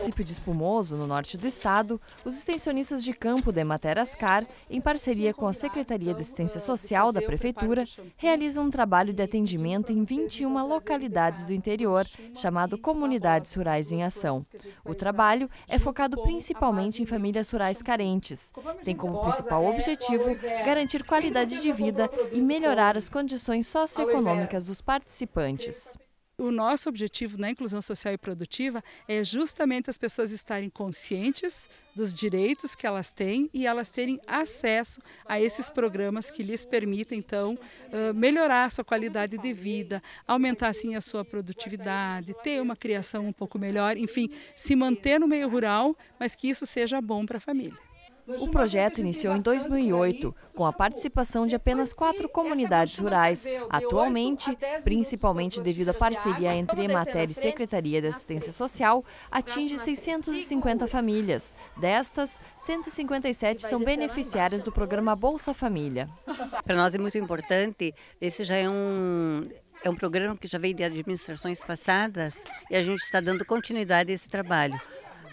município de Espumoso, no norte do estado, os extensionistas de campo da Emater Ascar, em parceria com a Secretaria de Assistência Social da Prefeitura, realizam um trabalho de atendimento em 21 localidades do interior, chamado Comunidades Rurais em Ação. O trabalho é focado principalmente em famílias rurais carentes. Tem como principal objetivo garantir qualidade de vida e melhorar as condições socioeconômicas dos participantes o nosso objetivo na inclusão social e produtiva é justamente as pessoas estarem conscientes dos direitos que elas têm e elas terem acesso a esses programas que lhes permitem, então, melhorar a sua qualidade de vida, aumentar, assim, a sua produtividade, ter uma criação um pouco melhor, enfim, se manter no meio rural, mas que isso seja bom para a família. O projeto iniciou em 2008, com a participação de apenas quatro comunidades rurais. Atualmente, principalmente devido à parceria entre Emater e Secretaria de Assistência Social, atinge 650 famílias. Destas, 157 são beneficiárias do programa Bolsa Família. Para nós é muito importante, esse já é um é um programa que já veio de administrações passadas e a gente está dando continuidade a esse trabalho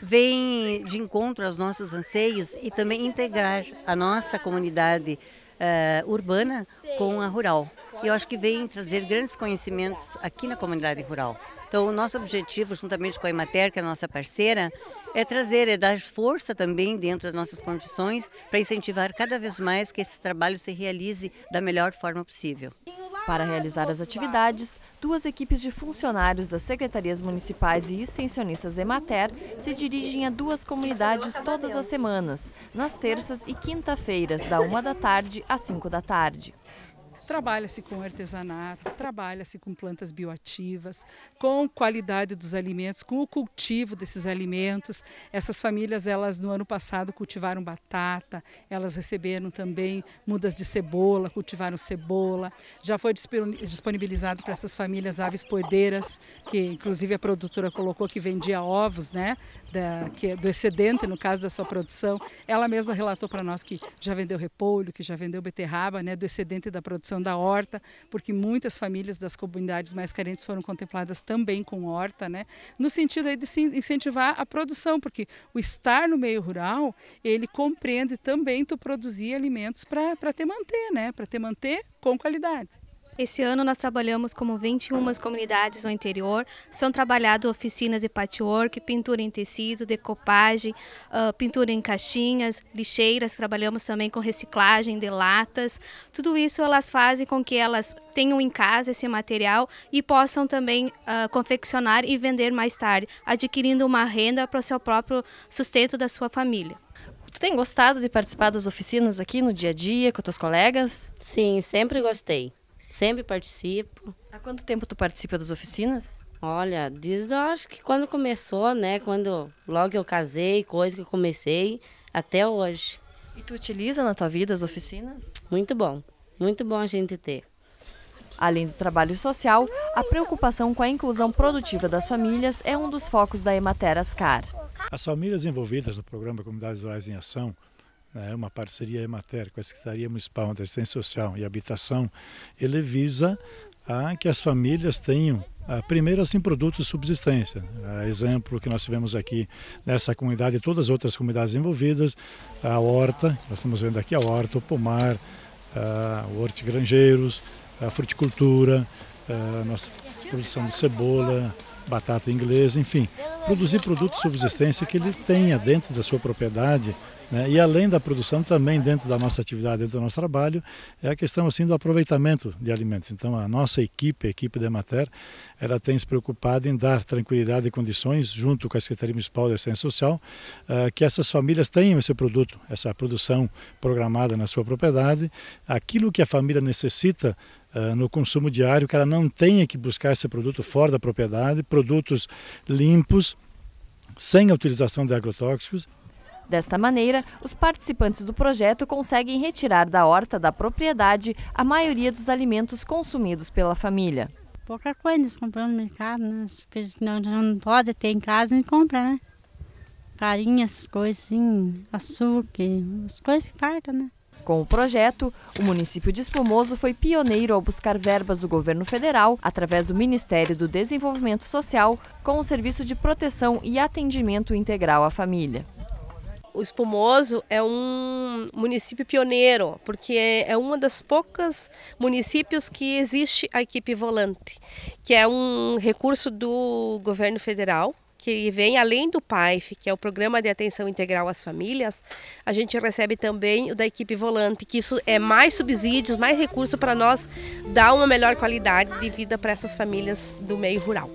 vem de encontro aos nossos anseios e também integrar a nossa comunidade uh, urbana com a rural. Eu acho que vem trazer grandes conhecimentos aqui na comunidade rural. Então, o nosso objetivo, juntamente com a Imater, que é a nossa parceira, é trazer, é dar força também dentro das nossas condições para incentivar cada vez mais que esse trabalho se realize da melhor forma possível. Para realizar as atividades, duas equipes de funcionários das secretarias municipais e extensionistas Emater se dirigem a duas comunidades todas as semanas, nas terças e quinta-feiras, da uma da tarde às cinco da tarde. Trabalha-se com artesanato, trabalha-se com plantas bioativas, com qualidade dos alimentos, com o cultivo desses alimentos. Essas famílias, elas no ano passado cultivaram batata, elas receberam também mudas de cebola, cultivaram cebola. Já foi disponibilizado para essas famílias aves poedeiras, que inclusive a produtora colocou que vendia ovos, né? da, que, é do excedente, no caso da sua produção. Ela mesma relatou para nós que já vendeu repolho, que já vendeu beterraba, né, do excedente da produção da horta, porque muitas famílias das comunidades mais carentes foram contempladas também com horta, né, no sentido de incentivar a produção, porque o estar no meio rural, ele compreende também tu produzir alimentos para te manter, né, para te manter com qualidade. Esse ano nós trabalhamos como 21 comunidades no interior. São trabalhadas oficinas de patchwork, pintura em tecido, decopagem, uh, pintura em caixinhas, lixeiras. Trabalhamos também com reciclagem de latas. Tudo isso elas fazem com que elas tenham em casa esse material e possam também uh, confeccionar e vender mais tarde, adquirindo uma renda para o seu próprio sustento da sua família. Tu tem gostado de participar das oficinas aqui no dia a dia com teus colegas? Sim, sempre gostei. Sempre participo. Há quanto tempo tu participa das oficinas? Olha, desde eu acho que quando começou, né? Quando logo eu casei, coisa que eu comecei, até hoje. E tu utiliza na tua vida as oficinas? Muito bom, muito bom a gente ter. Além do trabalho social, a preocupação com a inclusão produtiva das famílias é um dos focos da Emater Ascar. As famílias envolvidas no programa Comunidades Rurais em Ação né, uma parceria EMATER com a Secretaria Municipal de Assistência Social e Habitação, ele visa a ah, que as famílias tenham a ah, primeiro assim produtos de subsistência a ah, exemplo que nós tivemos aqui nessa comunidade e todas as outras comunidades envolvidas a horta nós estamos vendo aqui a horta o pomar a, o hortigranjeiros a fruticultura a nossa produção de cebola batata inglesa enfim produzir produtos de subsistência que ele tenha dentro da sua propriedade. Né? E além da produção, também dentro da nossa atividade, dentro do nosso trabalho, é a questão assim do aproveitamento de alimentos. Então a nossa equipe, a equipe da Emater, ela tem se preocupado em dar tranquilidade e condições, junto com a Secretaria Municipal de Assistência Social, eh, que essas famílias tenham esse produto, essa produção programada na sua propriedade, aquilo que a família necessita eh, no consumo diário, que ela não tenha que buscar esse produto fora da propriedade, produtos limpos, sem a utilização de agrotóxicos. Desta maneira, os participantes do projeto conseguem retirar da horta da propriedade a maioria dos alimentos consumidos pela família. Pouca coisa, eles compram no mercado, né? não, não pode ter em casa, e compra, né? Farinha, essas coisas assim, açúcar, as coisas que faltam né? Com o projeto, o município de Espumoso foi pioneiro ao buscar verbas do governo federal, através do Ministério do Desenvolvimento Social, com o Serviço de Proteção e Atendimento Integral à Família. O Espumoso é um município pioneiro, porque é uma das poucas municípios que existe a equipe volante, que é um recurso do governo federal, que vem além do PAIF, que é o Programa de Atenção Integral às Famílias, a gente recebe também o da equipe volante, que isso é mais subsídios, mais recurso para nós dar uma melhor qualidade de vida para essas famílias do meio rural.